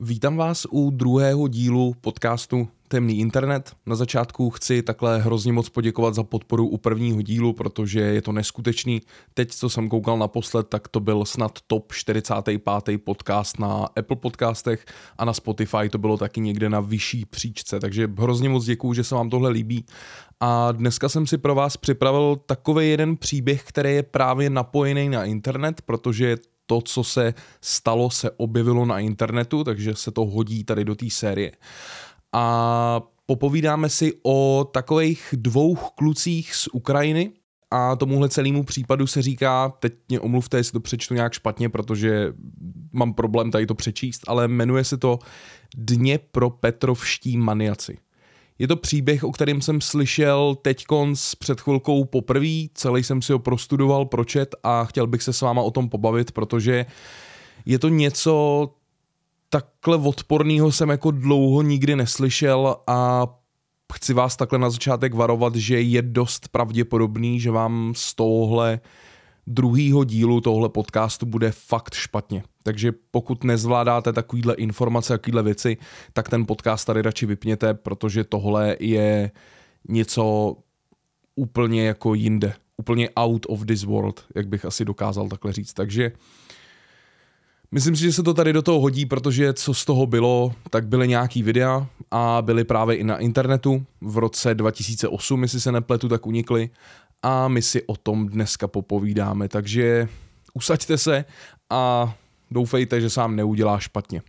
Vítám vás u druhého dílu podcastu Temný internet. Na začátku chci takhle hrozně moc poděkovat za podporu u prvního dílu, protože je to neskutečný. Teď, co jsem koukal naposled, tak to byl snad top 45. podcast na Apple podcastech a na Spotify to bylo taky někde na vyšší příčce, takže hrozně moc děkuju, že se vám tohle líbí. A dneska jsem si pro vás připravil takový jeden příběh, který je právě napojený na internet, protože to, co se stalo, se objevilo na internetu, takže se to hodí tady do té série. A popovídáme si o takových dvou klucích z Ukrajiny, a tomuhle celému případu se říká, teď mě omluvte, jestli to přečtu nějak špatně, protože mám problém tady to přečíst, ale jmenuje se to Dně pro petrovští maniaci. Je to příběh, o kterém jsem slyšel teď s před chvilkou poprvé, celý jsem si ho prostudoval, pročet a chtěl bych se s váma o tom pobavit, protože je to něco takhle odporného jsem jako dlouho nikdy neslyšel a chci vás takhle na začátek varovat, že je dost pravděpodobný, že vám z tohohle druhého dílu tohle podcastu bude fakt špatně. Takže pokud nezvládáte takovýhle informace, takovýhle věci, tak ten podcast tady radši vypněte, protože tohle je něco úplně jako jinde. Úplně out of this world, jak bych asi dokázal takhle říct. Takže Myslím si, že se to tady do toho hodí, protože co z toho bylo, tak byly nějaký videa a byly právě i na internetu. V roce 2008, jestli se nepletu, tak unikly a my si o tom dneska popovídáme. Takže usaďte se a Doufejte, že sám neudělá špatně.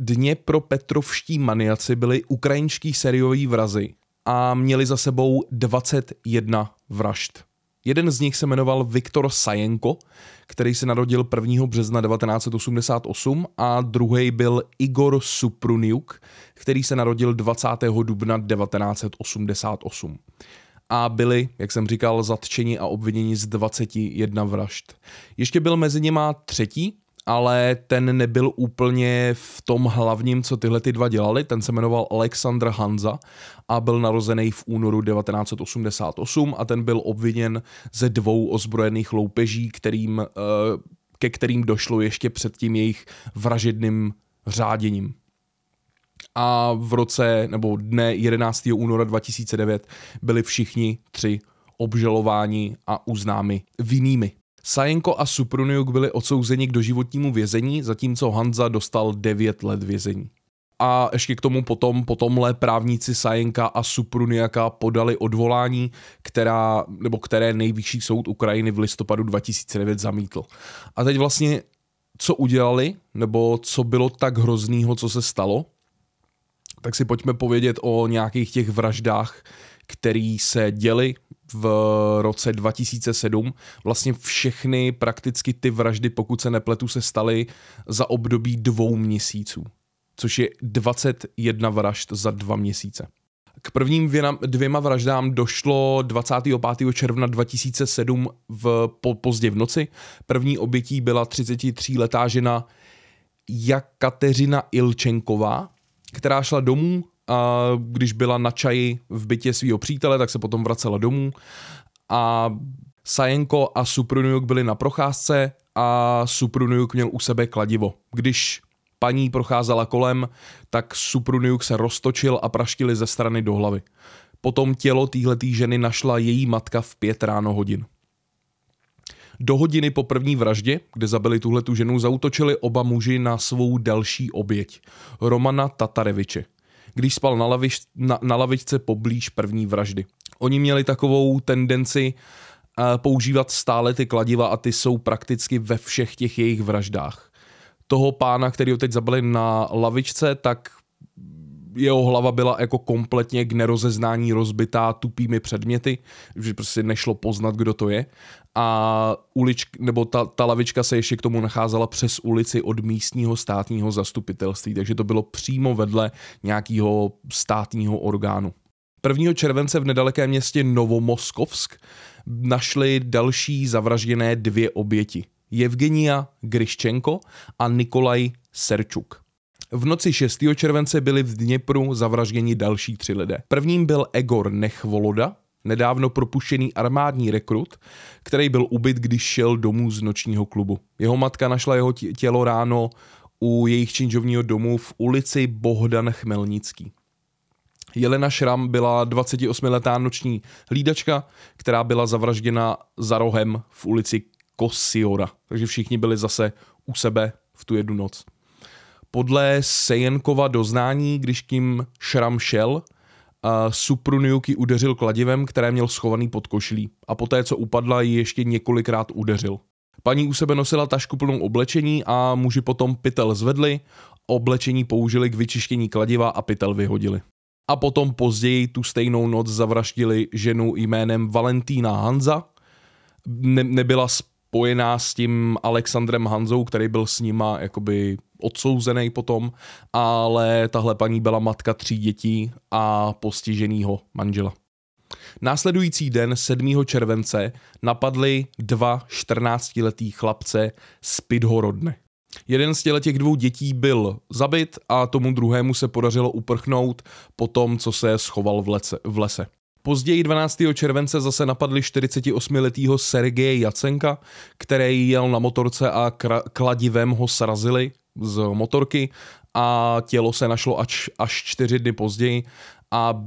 Dně pro Petrovští maniaci byli ukrajinští serioví vrazy a měli za sebou 21 vražd. Jeden z nich se jmenoval Viktor Sajenko, který se narodil 1. března 1988 a druhý byl Igor Supruniuk, který se narodil 20. dubna 1988. A byli, jak jsem říkal, zatčeni a obviněni z 21 vražd. Ještě byl mezi nimi třetí, ale ten nebyl úplně v tom hlavním, co tyhle ty dva dělali. Ten se jmenoval Alexandr Hanza a byl narozený v únoru 1988 a ten byl obviněn ze dvou ozbrojených loupeží, kterým, eh, ke kterým došlo ještě před tím jejich vražedným řáděním a v roce nebo dne 11. února 2009 byli všichni tři obžalováni a uznámi vinnými. Sajenko a Supruniuk byli odsouzeni k doživotnímu vězení, zatímco Hanza dostal 9 let vězení. A ještě k tomu potom, potomhle právníci Sajenka a Supruniaka podali odvolání, která, nebo které nejvyšší soud Ukrajiny v listopadu 2009 zamítl. A teď vlastně, co udělali, nebo co bylo tak hroznýho, co se stalo, tak si pojďme povědět o nějakých těch vraždách, které se děly v roce 2007. Vlastně všechny prakticky ty vraždy, pokud se nepletu, se staly za období dvou měsíců, což je 21 vražd za dva měsíce. K prvním dvěma vraždám došlo 25. června 2007 v, po, pozdě v noci. První obětí byla 33-letá žena Jakateřina Ilčenková, která šla domů a když byla na čaji v bytě svého přítele, tak se potom vracela domů a Sajenko a Suprunujuk byli na procházce a Suprunujuk měl u sebe kladivo. Když paní procházela kolem, tak Suprunujuk se roztočil a praštili ze strany do hlavy. Potom tělo téhletý ženy našla její matka v pět ráno hodin. Do hodiny po první vraždě, kde zabili tuhletu ženu, zautočili oba muži na svou další oběť, Romana Tatareviče když spal na, lavič, na, na lavičce poblíž první vraždy. Oni měli takovou tendenci uh, používat stále ty kladiva a ty jsou prakticky ve všech těch jejich vraždách. Toho pána, který ho teď zabili na lavičce, tak jeho hlava byla jako kompletně k nerozeznání rozbitá tupými předměty, že prostě nešlo poznat, kdo to je. A ulič nebo ta, ta lavička se ještě k tomu nacházela přes ulici od místního státního zastupitelství, takže to bylo přímo vedle nějakého státního orgánu. 1. července v nedalekém městě Novomoskovsk našli další zavražděné dvě oběti. Evgenia Gryščenko a Nikolaj Serčuk. V noci 6. července byli v Dněpru zavražděni další tři lidé. Prvním byl Egor Nechvoloda, nedávno propuštěný armádní rekrut, který byl ubyt, když šel domů z nočního klubu. Jeho matka našla jeho tělo ráno u jejich činžovního domu v ulici Bohdan Chmelnický. Jelena Šram byla 28-letá noční hlídačka, která byla zavražděna za rohem v ulici Kosiora. Takže všichni byli zase u sebe v tu jednu noc. Podle Sejenkova doznání, když tím šram šel, a eh, Supruniuki udeřil kladivem, které měl schovaný pod košlí a poté, co upadla, ji ještě několikrát udeřil. Paní u sebe nosila tašku plnou oblečení a muži potom pytel zvedli, oblečení použili k vyčištění kladiva a pytel vyhodili. A potom později tu stejnou noc zavraždili ženu jménem Valentína Hanza. Ne- nebyla spojená s tím Alexandrem Hanzou, který byl s nima jakoby odsouzený potom, ale tahle paní byla matka tří dětí a postiženýho manžela. Následující den 7. července napadli dva 14-letý chlapce z Pidhorodne. Jeden z těch dvou dětí byl zabit a tomu druhému se podařilo uprchnout po tom, co se schoval v, lece, v lese. Později 12. července zase napadli 48 letýho Sergeje Jacenka, který jel na motorce a kladivem ho srazili z motorky a tělo se našlo až, až čtyři dny později a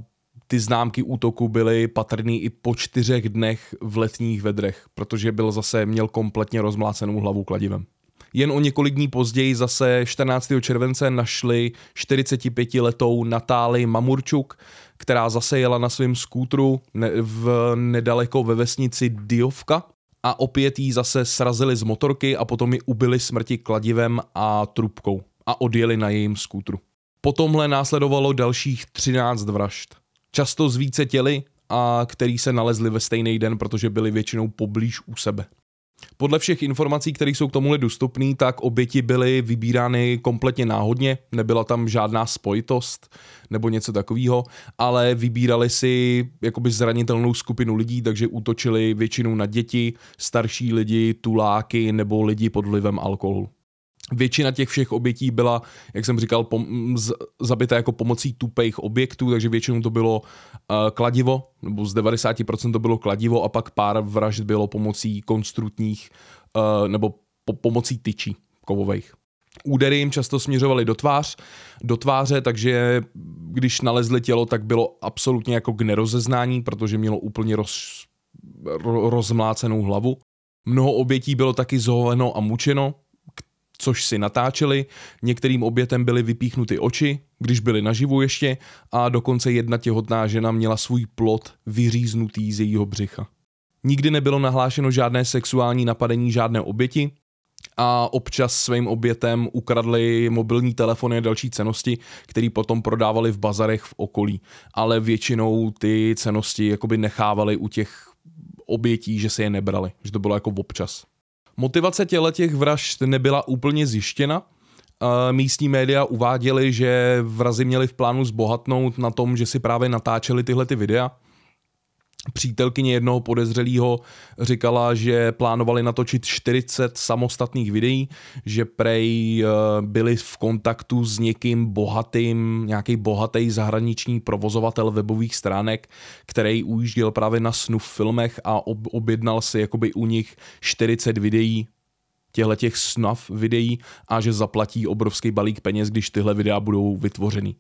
ty známky útoku byly patrné i po čtyřech dnech v letních vedrech, protože byl zase měl kompletně rozmlácenou hlavu kladivem. Jen o několik dní později zase 14. července našli 45-letou Natáli Mamurčuk, která zase jela na svém skútru v nedaleko ve vesnici Diovka a opět jí zase srazili z motorky a potom ji ubili smrti kladivem a trubkou a odjeli na jejím skútru. Potomhle následovalo dalších 13 vražd. Často z více těly, a který se nalezli ve stejný den, protože byli většinou poblíž u sebe. Podle všech informací, které jsou k tomu dostupné, tak oběti byly vybírány kompletně náhodně, nebyla tam žádná spojitost nebo něco takového, ale vybírali si jakoby zranitelnou skupinu lidí, takže útočili většinou na děti, starší lidi, tuláky nebo lidi pod vlivem alkoholu. Většina těch všech obětí byla, jak jsem říkal, pom- z- zabita jako pomocí tupejch objektů, takže většinou to bylo uh, kladivo, nebo z 90% to bylo kladivo a pak pár vražd bylo pomocí konstrutních, uh, eh, nebo po- pomocí tyčí kovových. Údery jim často směřovaly do tvář, do tváře, takže když nalezli tělo, tak bylo absolutně jako k nerozeznání, protože mělo úplně roz, ro, rozmlácenou hlavu. Mnoho obětí bylo taky zoholeno a mučeno, což si natáčeli, některým obětem byly vypíchnuty oči, když byly naživu ještě, a dokonce jedna těhotná žena měla svůj plot vyříznutý z jejího břicha. Nikdy nebylo nahlášeno žádné sexuální napadení žádné oběti a občas svým obětem ukradli mobilní telefony a další cenosti, které potom prodávali v bazarech v okolí. Ale většinou ty cenosti jakoby nechávali u těch obětí, že se je nebrali, že to bylo jako občas. Motivace těle těch vražd nebyla úplně zjištěna. Eh, místní média uváděly, že vrazy měli v plánu zbohatnout na tom, že si právě natáčeli tyhle ty videa přítelkyně jednoho podezřelého říkala, že plánovali natočit 40 samostatných videí, že Prej eh, byli v kontaktu s někým bohatým, nějaký bohatý zahraniční provozovatel webových stránek, který ujížděl právě na snu v filmech a objednal si jakoby u nich 40 videí těchto těch snav videí a že zaplatí obrovský balík peněz, když tyhle videa budou vytvořeny.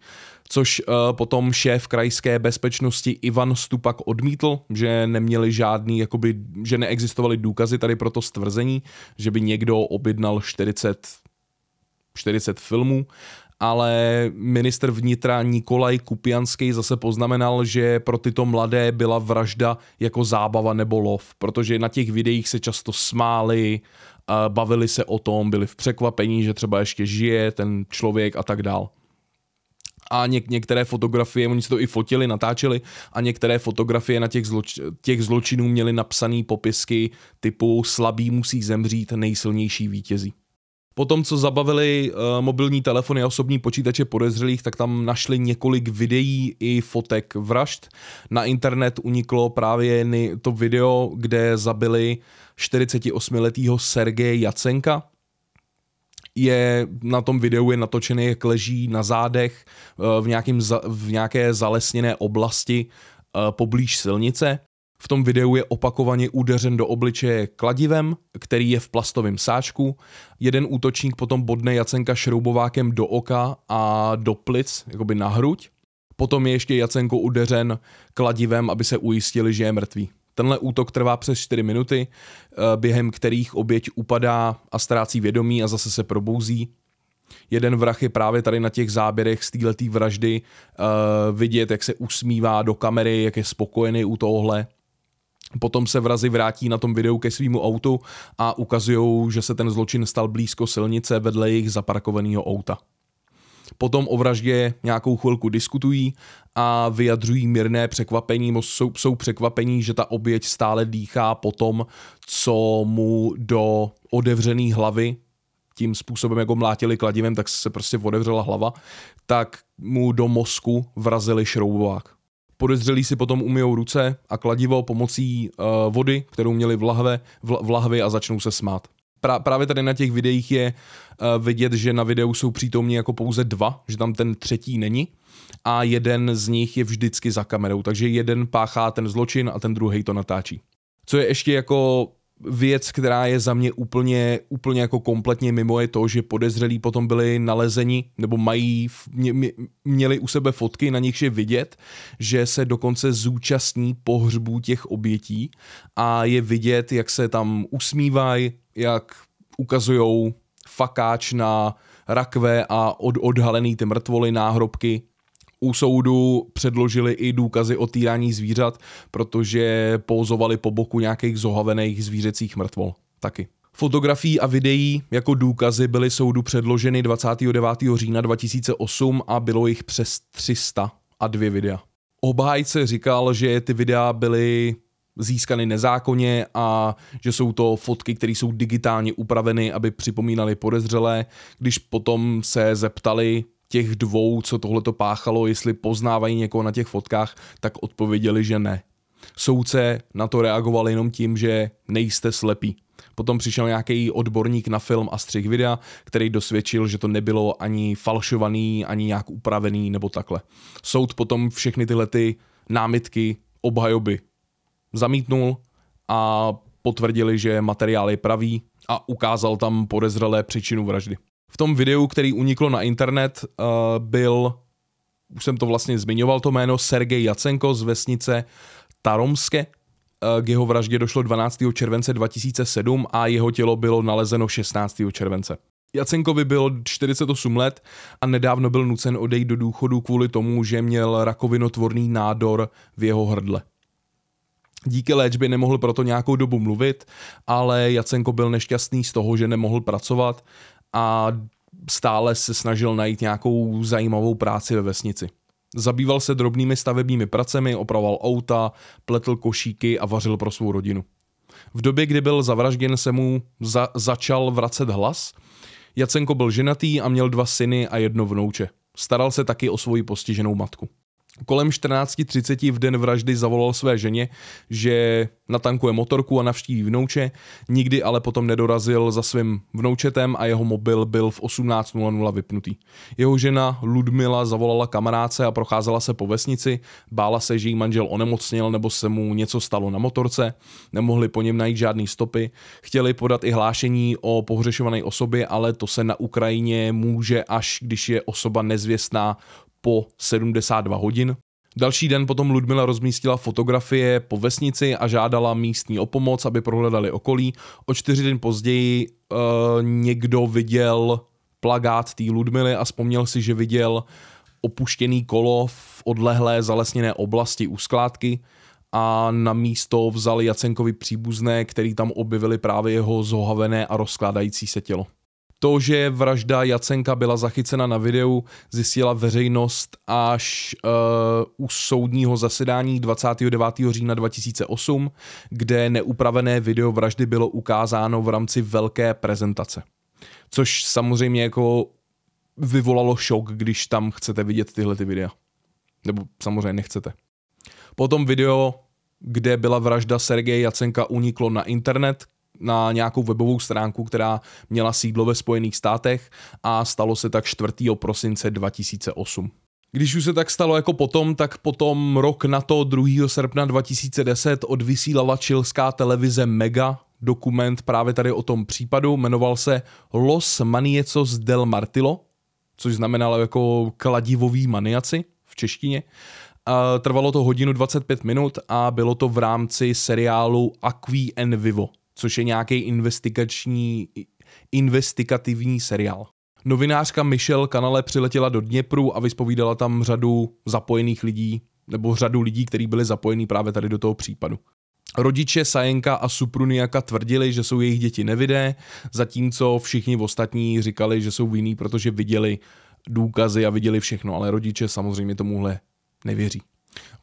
Což eh, potom šéf krajské bezpečnosti Ivan Stupak odmítl, že neměli žádný, jakoby, že neexistovaly důkazy tady pro to stvrzení, že by někdo objednal 40 40 filmů ale minister vnitra Nikolaj Kupianský zase poznamenal, že pro tyto mladé byla vražda jako zábava nebo lov, protože na těch videích se často smáli, bavili se o tom, byli v překvapení, že třeba ještě žije ten člověk a tak dál a něk, některé fotografie, oni si to i fotili, natáčeli a některé fotografie na těch, zloč, těch zločinů měly napsané popisky typu slabý musí zemřít, nejsilnější vítězí. Potom, co zabavili uh, mobilní telefony a osobní počítače podezřelých, tak tam našli několik videí i fotek vražd. Na internet uniklo právě to video, kde zabili 48-letého Sergeje Jacenka, je na tom videu je natočený, jak leží na zádech eh, v, nějakým, v nějaké zalesněné oblasti eh, poblíž silnice. V tom videu je opakovaně udeřen do obličeje kladivem, který je v plastovém sáčku. Jeden útočník potom bodne Jacenka šroubovákem do oka a do plic, jakoby na hruď. Potom je ještě Jacenko udeřen kladivem, aby se ujistili, že je mrtvý. Tenhle útok trvá přes 4 minuty, eh, během kterých oběť upadá a ztrácí vědomí a zase se probouzí. Jeden vrah je právě tady na těch záběrech z této vraždy uh, vidět, jak se usmívá do kamery, jak je spokojený u tohohle. Potom se vrazi vrátí na tom videu ke svýmu autu a ukazují, že se ten zločin stal blízko silnice vedle jejich zaparkovaného auta. Potom o vraždě nějakou chvilku diskutují a vyjadřují mírné překvapení, jsou, jsou překvapení, že ta oběť stále dýchá po tom, co mu do odevřené hlavy tím způsobem, jako mlátili kladivem, tak se prostě odevřela hlava, tak mu do mozku vrazili šroubovák. Podezřelí si potom umyjou ruce a kladivo pomocí uh, vody, kterou měli v lahve, v, v lahvi a začnou se smát pra, právě tady na těch videích je uh, vidět, že na videu jsou přítomní jako pouze dva, že tam ten třetí není a jeden z nich je vždycky za kamerou, takže jeden páchá ten zločin a ten druhý to natáčí. Co je ještě jako věc, která je za mě úplně, úplně jako kompletně mimo je to, že podezřelí potom byli nalezeni nebo mají, mě, měli u sebe fotky, na nich je vidět, že se dokonce zúčastní pohřbů těch obětí a je vidět, jak se tam usmívají, jak ukazují fakáč na rakve a od, odhalený ty mrtvoly, náhrobky. U soudu předložili i důkazy o týrání zvířat, protože pouzovali po boku nějakých zohavených zvířecích mrtvol. Taky. Fotografií a videí jako důkazy byly soudu předloženy 29. října 2008 a bylo jich přes 300 a dvě videa. Obhájce říkal, že ty videa byly získany nezákonně a že jsou to fotky, které jsou digitálně upraveny, aby připomínaly podezřelé. Když potom se zeptali těch dvou, co tohle to páchalo, jestli poznávají někoho na těch fotkách, tak odpověděli, že ne. Soudce na to reagoval jenom tím, že nejste slepí. Potom přišel nějaký odborník na film a střih videa, který dosvědčil, že to nebylo ani falšovaný, ani nějak upravený nebo takhle. Soud potom všechny tyhle ty námitky obhajoby zamítnul a potvrdili, že materiál je pravý a ukázal tam podezřelé příčinu vraždy. V tom videu, který uniklo na internet, eh, byl, už jsem to vlastně zmiňoval to jméno, Sergej Jacenko z vesnice Taromske. Eh, k jeho vraždě došlo 12. července 2007 a jeho tělo bylo nalezeno 16. července. Jacenkovi bylo 48 let a nedávno byl nucen odejít do důchodu kvůli tomu, že měl rakovinotvorný nádor v jeho hrdle. Díky léčbě nemohl proto nějakou dobu mluvit, ale Jacenko byl nešťastný z toho, že nemohl pracovat a stále se snažil najít nějakou zajímavou práci ve vesnici. Zabýval se drobnými stavebními pracemi, opravoval auta, pletl košíky a vařil pro svou rodinu. V době, kdy byl zavražděn, se mu za- začal vracet hlas. Jacenko byl ženatý a měl dva syny a jedno vnouče. Staral se taky o svoji postiženou matku. Kolem 14.30 v den vraždy zavolal své ženě, že natankuje motorku a navštíví vnouče, nikdy ale potom nedorazil za svým vnoučetem a jeho mobil byl v 18.00 vypnutý. Jeho žena Ludmila zavolala kamarádce a procházela se po vesnici, bála se, že jí manžel onemocnil nebo se mu něco stalo na motorce, nemohli po něm najít žádné stopy, chtěli podat i hlášení o pohřešované osobě, ale to se na Ukrajině může až když je osoba nezvěstná po 72 hodin. Další den potom Ludmila rozmístila fotografie po vesnici a žádala místní o pomoc, aby prohledali okolí. O čtyři den později e, někdo viděl plagát té Ludmily a vzpomněl si, že viděl opuštěný kolo v odlehlé zalesněné oblasti u skládky a na místo vzali Jacenkovi příbuzné, který tam objevili právě jeho zohavené a rozkládající se tělo. To, že vražda Jacenka byla zachycena na videu, zjistila veřejnost až uh, u soudního zasedání 29. října 2008, kde neupravené video vraždy bylo ukázáno v rámci velké prezentace. Což samozřejmě jako vyvolalo šok, když tam chcete vidět tyhle ty videa. Nebo samozřejmě nechcete. Potom video, kde byla vražda Sergeje Jacenka, uniklo na internet, na nějakou webovou stránku, která měla sídlo ve Spojených státech a stalo se tak 4. prosince 2008. Když už se tak stalo jako potom, tak potom rok na to, 2. srpna 2010, odvysílala čilská televize Mega dokument právě tady o tom případu, jmenoval se Los Maniecos del Martilo, což znamenalo jako kladivový maniaci v češtině. Trvalo to hodinu 25 minut a bylo to v rámci seriálu Aqui en Vivo, což je nějaký investigační, investigativní seriál. Novinářka Michelle Kanale přiletěla do Dněpru a vyspovídala tam řadu zapojených lidí, nebo řadu lidí, kteří byli zapojení právě tady do toho případu. Rodiče Sajenka a Supruniaka tvrdili, že jsou jejich děti nevidé, zatímco všichni ostatní říkali, že jsou vinní, protože viděli důkazy a viděli všechno, ale rodiče samozřejmě tomuhle nevěří.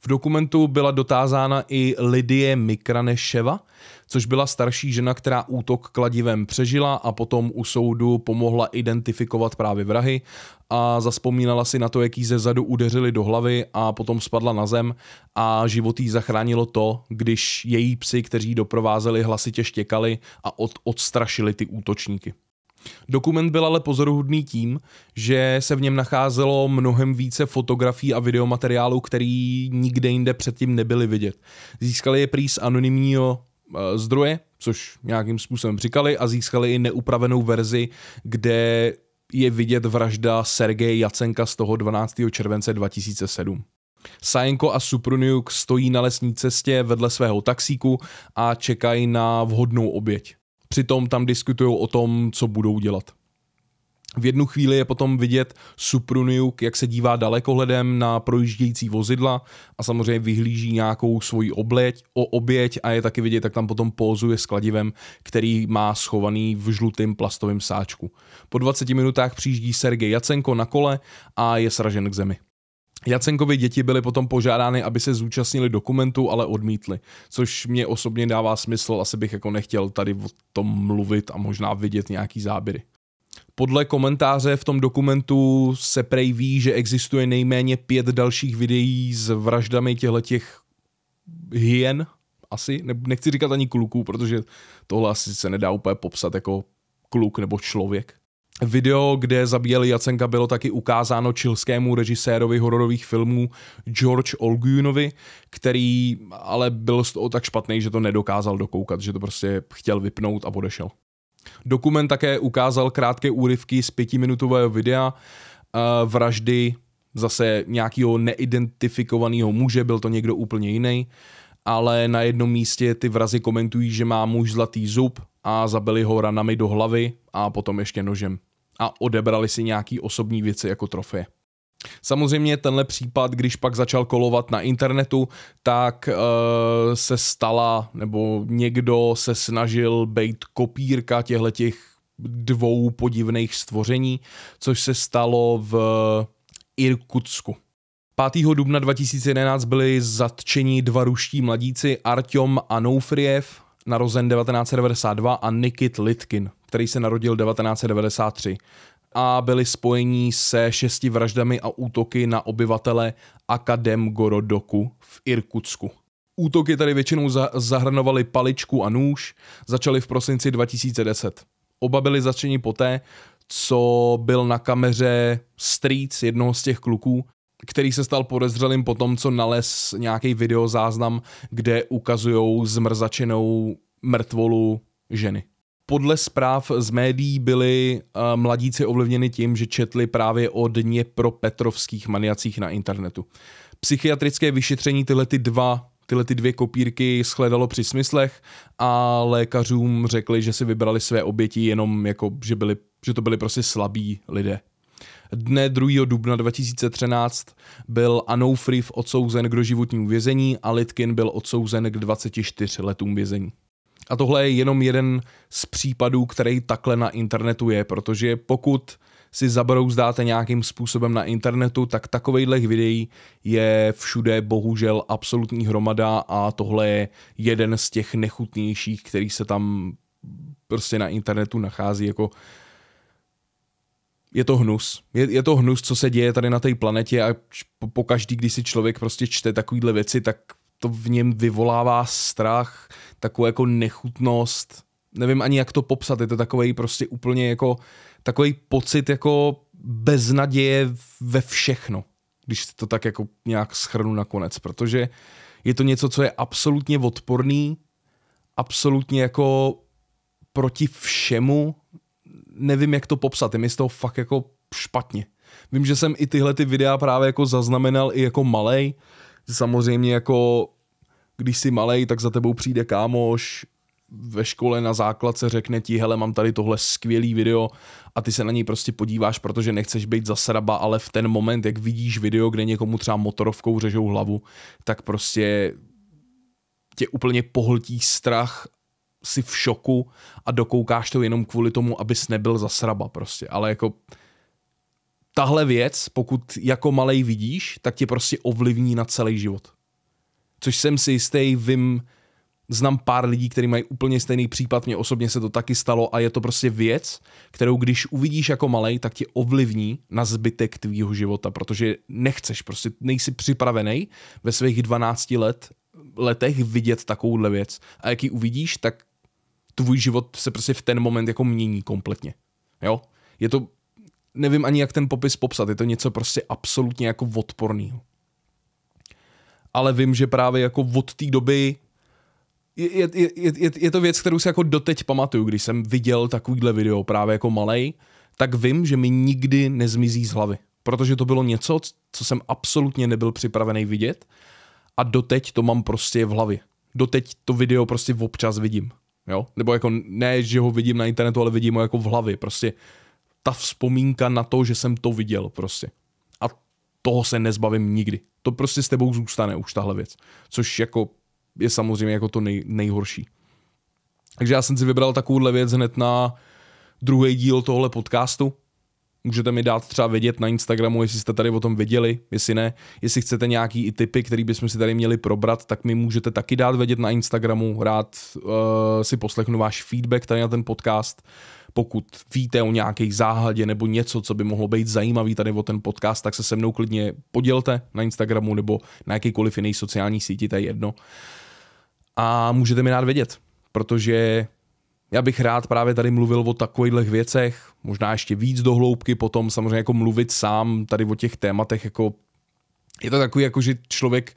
V dokumentu byla dotázána i Lidie Mikraneševa, což byla starší žena, která útok kladivem přežila a potom u soudu pomohla identifikovat právě vrahy a zaspomínala si na to, jak jí ze zadu udeřili do hlavy a potom spadla na zem a život jí zachránilo to, když její psy, kteří doprovázeli, hlasitě štěkali a od odstrašili ty útočníky. Dokument byl ale pozoruhodný tím, že se v něm nacházelo mnohem více fotografií a videomateriálů, který nikde jinde předtím nebyly vidět. Získali je prý z anonymního eh, zdroje, což nějakým způsobem říkali, a získali i neupravenou verzi, kde je vidět vražda Sergeje Jacenka z toho 12. července 2007. Sajenko a Supruniuk stojí na lesní cestě vedle svého taxíku a čekají na vhodnou oběť. Přitom tam diskutují o tom, co budou dělat. V jednu chvíli je potom vidět Supruniuk, jak se dívá dalekohledem na projíždějící vozidla a samozřejmě vyhlíží nějakou svoji obleť, o oběť a je taky vidět, jak tam potom pózuje s kladivem, který má schovaný v žlutém plastovém sáčku. Po 20 minutách přijíždí Sergej Jacenko na kole a je sražen k zemi. Jacenkovi děti byly potom požádány, aby se zúčastnili dokumentu, ale odmítli, což mě osobně dává smysl, asi bych jako nechtěl tady o tom mluvit a možná vidět nějaký záběry. Podle komentáře v tom dokumentu se prej ví, že existuje nejméně pět dalších videí s vraždami těch hyen, asi, ne, nechci říkat ani kluků, protože tohle asi se nedá úplně popsat jako kluk nebo člověk. Video, kde zabíjeli Jacenka, bylo taky ukázáno čilskému režisérovi hororových filmů George Olguinovi, který ale byl z toho tak špatný, že to nedokázal dokoukat, že to prostě chtěl vypnout a odešel. Dokument také ukázal krátké úryvky z pětiminutového videa eh, vraždy zase nějakého neidentifikovaného muže, byl to někdo úplně jiný, ale na jednom místě ty vrazy komentují, že má muž zlatý zub a zabili ho ranami do hlavy a potom ještě nožem a odebrali si nějaký osobní věci jako trofeje. Samozřejmě tenhle případ, když pak začal kolovat na internetu, tak e, se stala, nebo někdo se snažil být kopírka těchto dvou podivných stvoření, což se stalo v Irkutsku. 5. dubna 2011 byli zatčeni dva ruští mladíci Artyom Anoufriev, narozen 1992, a Nikit Litkin, který se narodil 1993 a byli spojení se šesti vraždami a útoky na obyvatele Akadem Gorodoku v Irkutsku. Útoky tady většinou zahrnovaly paličku a nůž, začaly v prosinci 2010. Oba byli začeni poté, co byl na kameře Street jednoho z těch kluků, který se stal podezřelým po tom, co nalez nějaký videozáznam, kde ukazují zmrzačenou mrtvolu ženy podle zpráv z médií byli eh, mladíci ovlivněni tím, že četli právě o dně pro petrovských maniacích na internetu. Psychiatrické vyšetření tyhle ty dva tyhle ty dvě kopírky shledalo při smyslech a lékařům řekli, že si vybrali své oběti jenom jako, že, byli, že to byli prostě slabí lidé. Dne 2. dubna 2013 byl Anoufriv odsouzen k doživotnímu vězení a Litkin byl odsouzen k 24 letům vězení. A tohle je jenom jeden z případů, který takhle na internetu je, protože pokud si zabrouzdáte nějakým způsobem na internetu, tak takovejhlech videí je všude bohužel absolutní hromada a tohle je jeden z těch nechutnějších, který se tam prostě na internetu nachází jako je to hnus. Je, je to hnus, co se děje tady na té planetě a po, po každý, když si člověk prostě čte takovýhle věci, tak to v něm vyvolává strach, takovou jako nechutnost, nevím ani jak to popsat, je to takový prostě úplně jako takový pocit jako beznaděje ve všechno, když to tak jako nějak schrnu nakonec, protože je to něco, co je absolutně odporný, absolutně jako proti všemu, nevím jak to popsat, je mi z toho fakt jako špatně. Vím, že jsem i tyhle ty videa právě jako zaznamenal i jako malej, samozřejmě jako když jsi malej, tak za tebou přijde kámoš, ve škole na základce řekne ti, hele, mám tady tohle skvělý video a ty se na něj prostě podíváš, protože nechceš být za sraba, ale v ten moment, jak vidíš video, kde někomu třeba motorovkou řežou hlavu, tak prostě tě úplně pohltí strach, si v šoku a dokoukáš to jenom kvůli tomu, abys nebyl za sraba prostě, ale jako tahle věc, pokud jako malej vidíš, tak tě prostě ovlivní na celý život. Což jsem si jistý, vím, znám pár lidí, kteří mají úplně stejný případ, mně osobně se to taky stalo a je to prostě věc, kterou když uvidíš jako malej, tak tě ovlivní na zbytek tvýho života, protože nechceš, prostě nejsi připravený ve svých 12 let, letech vidět takovouhle věc a jak ji uvidíš, tak tvůj život se prostě v ten moment jako mění kompletně. Jo? Je to nevím ani, jak ten popis popsat. Je to něco prostě absolutně jako odporný. Ale vím, že právě jako od té doby je, je, je, je, je to věc, kterou si jako doteď pamatuju, když jsem viděl takovýhle video právě jako malej, tak vím, že mi nikdy nezmizí z hlavy. Protože to bylo něco, co jsem absolutně nebyl připravený vidět a doteď to mám prostě v hlavě. Doteď to video prostě občas vidím. Jo? Nebo jako ne, že ho vidím na internetu, ale vidím ho jako v hlavě. Prostě ta vzpomínka na to, že jsem to viděl prostě. A toho se nezbavím nikdy. To prostě s tebou zůstane už tahle věc. Což jako je samozřejmě jako to nej, nejhorší. Takže já jsem si vybral takovouhle věc hned na druhý díl tohle podcastu. Můžete mi dát třeba vědět na Instagramu, jestli jste tady o tom věděli, jestli ne. Jestli chcete nějaký i typy, který bychom si tady měli probrat, tak mi můžete taky dát vědět na Instagramu. Rád uh, si poslechnu váš feedback tady na ten podcast. Uh, pokud víte o nějaké záhadě nebo něco, co by mohlo být zajímavý tady o ten podcast, tak se se mnou klidně podělte na Instagramu nebo na jakýkoliv jiný sociální síti, to je jedno. A můžete mi rád vědět, protože já bych rád právě tady mluvil o takových věcech, možná ještě víc dohloubky potom, samozřejmě jako mluvit sám tady o těch tématech, jako je to takový, jako že člověk,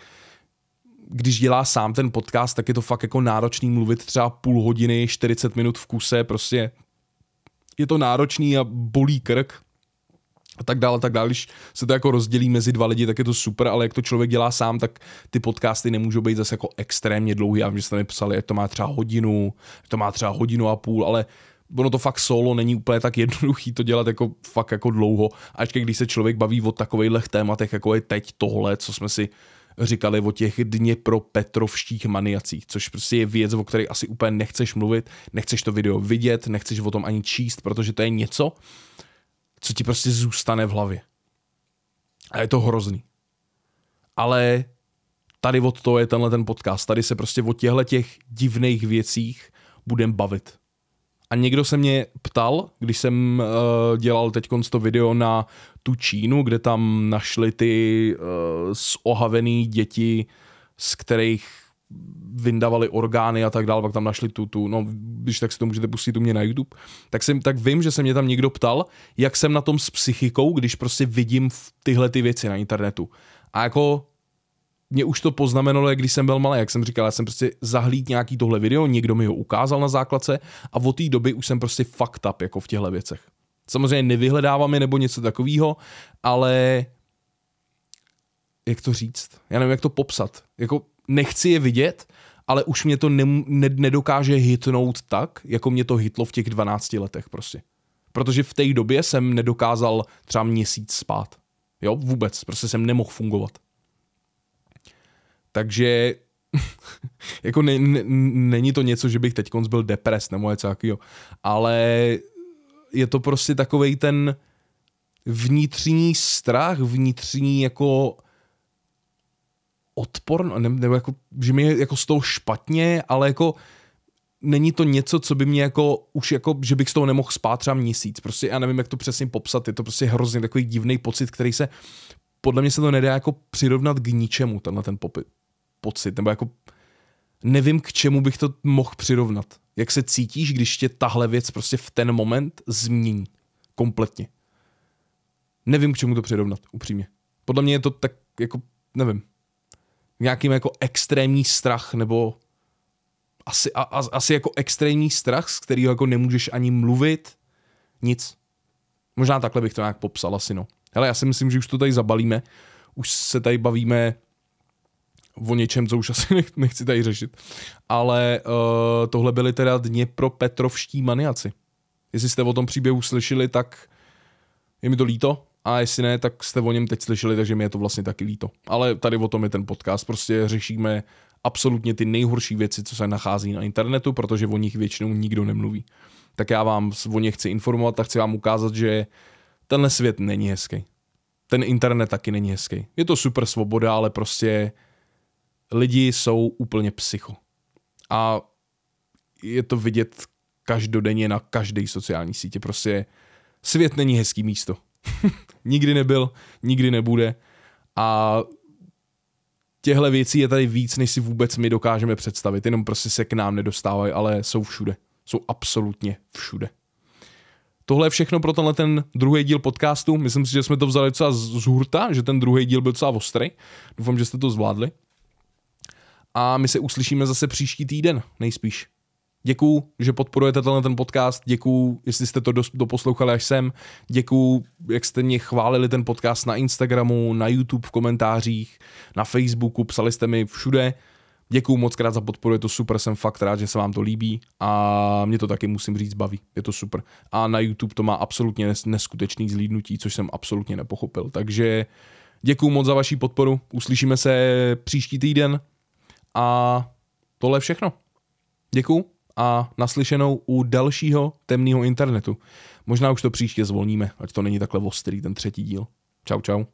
když dělá sám ten podcast, tak je to fakt jako náročný mluvit třeba půl hodiny, 40 minut v kuse, prostě je to náročný a bolí krk a tak dále, tak dále. Když se to jako rozdělí mezi dva lidi, tak je to super, ale jak to člověk dělá sám, tak ty podcasty nemůžou být zase jako extrémně dlouhý. Já vím, že jste mi psali, jak to má třeba hodinu, jak to má třeba hodinu a půl, ale ono to fakt solo není úplně tak jednoduchý to dělat jako fakt jako dlouho, až když se člověk baví o takovejhlech tématech, jako je teď tohle, co jsme si říkali o těch dně pro Petrovštích maniacích, což prostě je věc, o které asi úplně nechceš mluvit, nechceš to video vidět, nechceš o tom ani číst, protože to je něco, co ti prostě zůstane v hlavě. A je to hrozný. Ale tady od toho je tenhle ten podcast. Tady se prostě o těchto těch divných věcích budem bavit. A někdo se mě ptal, když jsem uh, dělal teď to video na tu Čínu, kde tam našli ty uh, zohavený děti, z kterých vyndavali orgány a tak dále, pak tam našli tu, tu, no když tak si to můžete pustit u mě na YouTube, tak, jsem, tak vím, že se mě tam někdo ptal, jak jsem na tom s psychikou, když prostě vidím tyhle ty věci na internetu. A jako mě už to poznamenalo, když jsem byl malý, jak jsem říkal, já jsem prostě zahlít nějaký tohle video, někdo mi ho ukázal na základce a od té doby už jsem prostě fucked up jako v těchto věcech. Samozřejmě nevyhledávám je nebo něco takového, ale jak to říct? Já nevím, jak to popsat. Jako nechci je vidět, ale už mě to ne, ne, nedokáže hitnout tak, jako mě to hitlo v těch 12 letech prostě. Protože v té době jsem nedokázal třeba měsíc spát. Jo, vůbec, prostě jsem nemohl fungovat. Takže jako ne, ne, není to něco, že bych teď byl depres nebo něco takového, ale je to prostě takový ten vnitřní strach, vnitřní jako odpor, ne, nebo jako, že mi je jako z toho špatně, ale jako není to něco, co by mě jako už jako, že bych z toho nemohl spát třeba měsíc. Prostě já nevím, jak to přesně popsat, je to prostě hrozně takový divný pocit, který se podle mě se to nedá jako přirovnat k ničemu, tenhle ten popit, pocit, nebo jako nevím, k čemu bych to mohl přirovnat. Jak se cítíš, když tě tahle věc prostě v ten moment změní kompletně. Nevím, k čemu to přirovnat, upřímně. Podle mě je to tak, jako, nevím, nějakým jako extrémní strach, nebo asi, a, a, asi jako extrémní strach, z kterého jako nemůžeš ani mluvit, nic. Možná takhle bych to nějak popsal asi, no. Hele, já si myslím, že už to tady zabalíme, už se tady bavíme o něčem, co už asi nechci tady řešit. Ale uh, tohle byly teda Dněpropetrovští maniaci. Jestli jste o tom příběhu slyšeli, tak je mi to líto. A jestli ne, tak jste o něm teď slyšeli, takže mi je to vlastně taky líto. Ale tady o tom je ten podcast. Prostě řešíme absolutně ty nejhorší věci, co se nachází na internetu, protože o nich většinou nikdo nemluví. Tak já vám o ně chci informovat a chci vám ukázat, že tenhle svět není hezký. Ten internet taky není hezký. Je to super svoboda, ale prostě lidi jsou úplně psycho. A je to vidět každodenně na každé sociální sítě. Prostě svět není hezký místo. nikdy nebyl, nikdy nebude. A těhle věcí je tady víc, než si vůbec my dokážeme představit. Jenom prostě se k nám nedostávají, ale jsou všude. Jsou absolutně všude. Tohle je všechno pro tenhle ten druhý díl podcastu. Myslím si, že jsme to vzali docela z hurta, že ten druhý díl byl docela ostrý. Doufám, že jste to zvládli a my se uslyšíme zase příští týden, nejspíš. Děkuju, že podporujete tenhle ten podcast, děkuju, jestli jste to doposlouchali až sem, děkuju, jak jste mě chválili ten podcast na Instagramu, na YouTube, v komentářích, na Facebooku, psali jste mi všude. Děkuju moc krát za podporu, je to super, jsem fakt rád, že se vám to líbí a mě to taky musím říct baví, je to super. A na YouTube to má absolutně neskutečný zlídnutí, což jsem absolutně nepochopil, takže děkuju moc za vaši podporu, uslyšíme se příští týden, a tohle je všechno. Děkuju a naslyšenou u dalšího temného internetu. Možná už to příště zvolníme, ať to není takhle ostrý ten třetí díl. Čau, čau.